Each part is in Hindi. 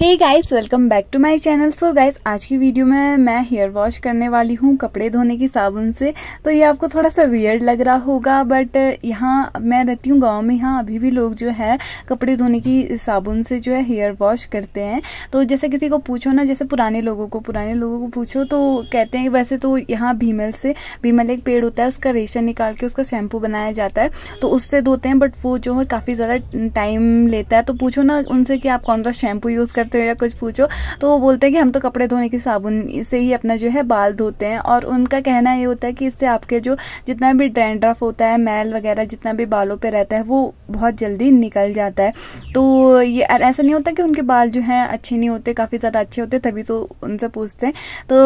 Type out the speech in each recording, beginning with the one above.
hey guys welcome back to my channel so guys आज की वीडियो में मैं हेयर वॉश करने वाली हूँ कपड़े धोने की साबुन से तो ये आपको थोड़ा सा वियर्ड लग रहा होगा बट uh, यहाँ मैं रहती हूँ गांव में यहाँ अभी भी लोग जो है कपड़े धोने की साबुन से जो है हेयर वॉश करते हैं तो जैसे किसी को पूछो ना जैसे पुराने लोगों को पुराने लोगों को पूछो तो कहते हैं वैसे तो यहाँ भीमल से भीमल एक पेड़ होता है उसका रेशा निकाल के उसका शैम्पू बनाया जाता है तो उससे धोते हैं बट वो जो है काफ़ी ज़्यादा टाइम लेता है तो पूछो ना उनसे कि आप कौन सा शैम्पू यूज़ करते हो या कुछ पूछो तो वो बोलते हैं कि हम तो कपड़े धोने के साबुन से ही अपना जो है बाल धोते हैं और उनका कहना ये होता है कि इससे आपके जो जितना भी ड्रैंड्रफ होता है मैल वगैरह जितना भी बालों पर रहता है वो बहुत जल्दी निकल जाता है तो ये ऐसा नहीं होता कि उनके बाल जो हैं अच्छे नहीं होते काफ़ी ज़्यादा अच्छे होते तभी तो उनसे पूछते हैं तो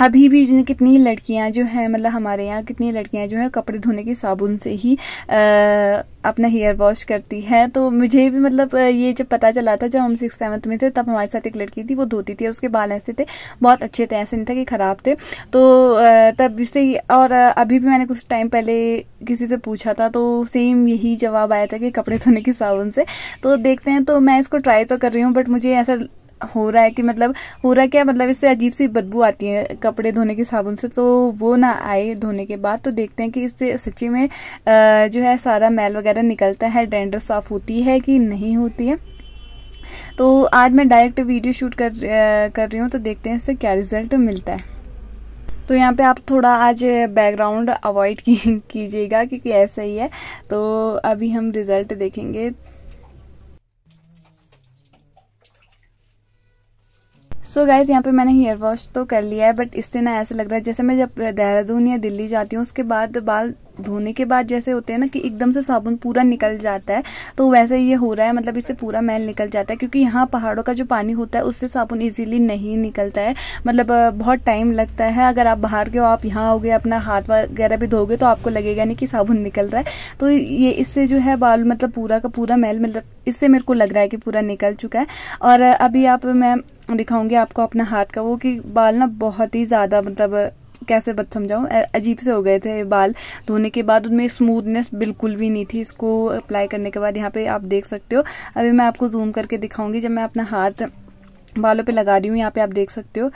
अभी भी कितनी लड़कियां जो हैं मतलब हमारे यहाँ कितनी लड़कियां जो हैं कपड़े धोने के साबुन से ही आ, अपना हेयर वॉश करती हैं तो मुझे भी मतलब ये जब पता चला था जब हम सिक्स सेवन्थ में थे तब हमारे साथ एक लड़की थी वो धोती थी और उसके बाल ऐसे थे बहुत अच्छे थे ऐसे नहीं था कि ख़राब थे तो तब से और अभी भी मैंने कुछ टाइम पहले किसी से पूछा था तो सेम यही जवाब आया था कि कपड़े धोने के साबुन से तो देखते हैं तो मैं इसको ट्राई तो कर रही हूँ बट मुझे ऐसा हो रहा है कि मतलब हो रहा क्या मतलब इससे अजीब सी बदबू आती है कपड़े धोने के साबुन से तो वो ना आए धोने के बाद तो देखते हैं कि इससे सच्ची में जो है सारा मैल वगैरह निकलता है डेंडर साफ होती है कि नहीं होती है तो आज मैं डायरेक्ट वीडियो शूट कर कर रही हूँ तो देखते हैं इससे क्या रिजल्ट मिलता है तो यहाँ पे आप थोड़ा आज बैकग्राउंड अवॉइड कीजिएगा क्योंकि ऐसा ही है तो अभी हम रिज़ल्ट देखेंगे सो गाइज़ यहाँ पे मैंने हेयर वॉश तो कर लिया है बट इससे ना ऐसा लग रहा है जैसे मैं जब देहरादून या दिल्ली जाती हूँ उसके बाद बाल धोने के बाद जैसे होते हैं ना कि एकदम से साबुन पूरा निकल जाता है तो वैसे ये हो रहा है मतलब इससे पूरा मैल निकल जाता है क्योंकि यहाँ पहाड़ों का जो पानी होता है उससे साबुन ईजिली नहीं निकलता है मतलब बहुत टाइम लगता है अगर आप बाहर के हो आप यहाँ आओगे अपना हाथ वगैरह भी धोगे तो आपको लगेगा नहीं कि साबुन निकल रहा है तो ये इससे जो है बाल मतलब पूरा का पूरा मैल मतलब इससे मेरे को लग रहा है कि पूरा निकल चुका है और अभी आप मैं दिखाऊंगी आपको अपना हाथ का वो कि बाल ना बहुत ही ज़्यादा मतलब कैसे बत समझाऊँ अजीब से हो गए थे बाल धोने के बाद उनमें स्मूथनेस बिल्कुल भी नहीं थी इसको अप्लाई करने के बाद यहाँ पे आप देख सकते हो अभी मैं आपको जूम करके दिखाऊंगी जब मैं अपना हाथ बालों पे लगा रही हूँ यहाँ पे आप देख सकते हो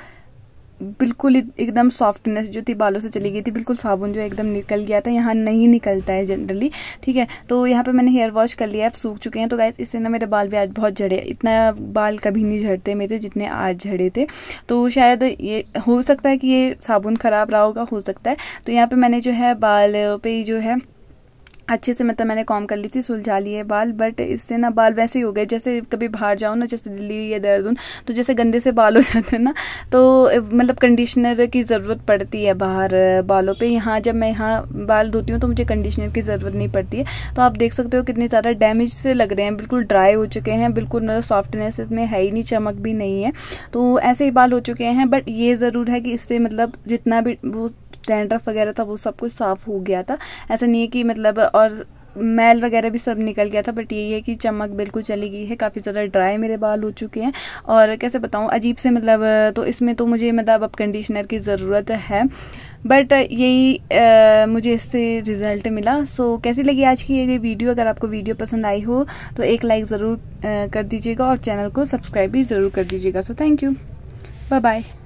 बिल्कुल एकदम सॉफ्टनेस जो थी बालों से चली गई थी बिल्कुल साबुन जो एकदम निकल गया था यहाँ नहीं निकलता है जनरली ठीक है तो यहाँ पे मैंने हेयर वॉश कर लिया है सूख चुके हैं तो गैस इससे ना मेरे बाल भी आज बहुत झड़े इतना बाल कभी नहीं झड़ते मेरे जितने आज झड़े थे तो शायद ये हो सकता है कि ये साबुन ख़राब रहा होगा हो सकता है तो यहाँ पर मैंने जो है बाल पे जो है अच्छे से मतलब मैंने कॉम कर ली थी सुलझा लिए बाल बट इससे ना बाल वैसे ही हो गए जैसे कभी बाहर जाऊँ ना जैसे दिल्ली या दर्द तो जैसे गंदे से बाल हो जाते हैं ना तो मतलब कंडीशनर की ज़रूरत पड़ती है बाहर बालों पे यहाँ जब मैं यहाँ बाल धोती हूँ तो मुझे कंडीशनर की ज़रूरत नहीं पड़ती है तो आप देख सकते हो कितने ज़्यादा डैमेज से लग रहे हैं बिल्कुल ड्राई हो चुके हैं बिल्कुल मतलब सॉफ्टनेस इसमें है ही नहीं चमक भी नहीं है तो ऐसे ही बाल हो चुके हैं बट ये ज़रूर है कि इससे मतलब जितना भी वो डैंड्रफ वगैरह था वो सब कुछ साफ हो गया था ऐसा नहीं है कि मतलब और मैल वगैरह भी सब निकल गया था बट यही है कि चमक बिल्कुल चली गई है काफ़ी ज़्यादा ड्राई मेरे बाल हो चुके हैं और कैसे बताऊँ अजीब से मतलब तो इसमें तो मुझे मतलब अब कंडीशनर की ज़रूरत है बट यही मुझे इससे रिज़ल्ट मिला सो कैसी लगी आज की ये गई वीडियो अगर आपको वीडियो पसंद आई हो तो एक लाइक ज़रूर कर दीजिएगा और चैनल को सब्सक्राइब भी ज़रूर कर दीजिएगा so thank you bye bye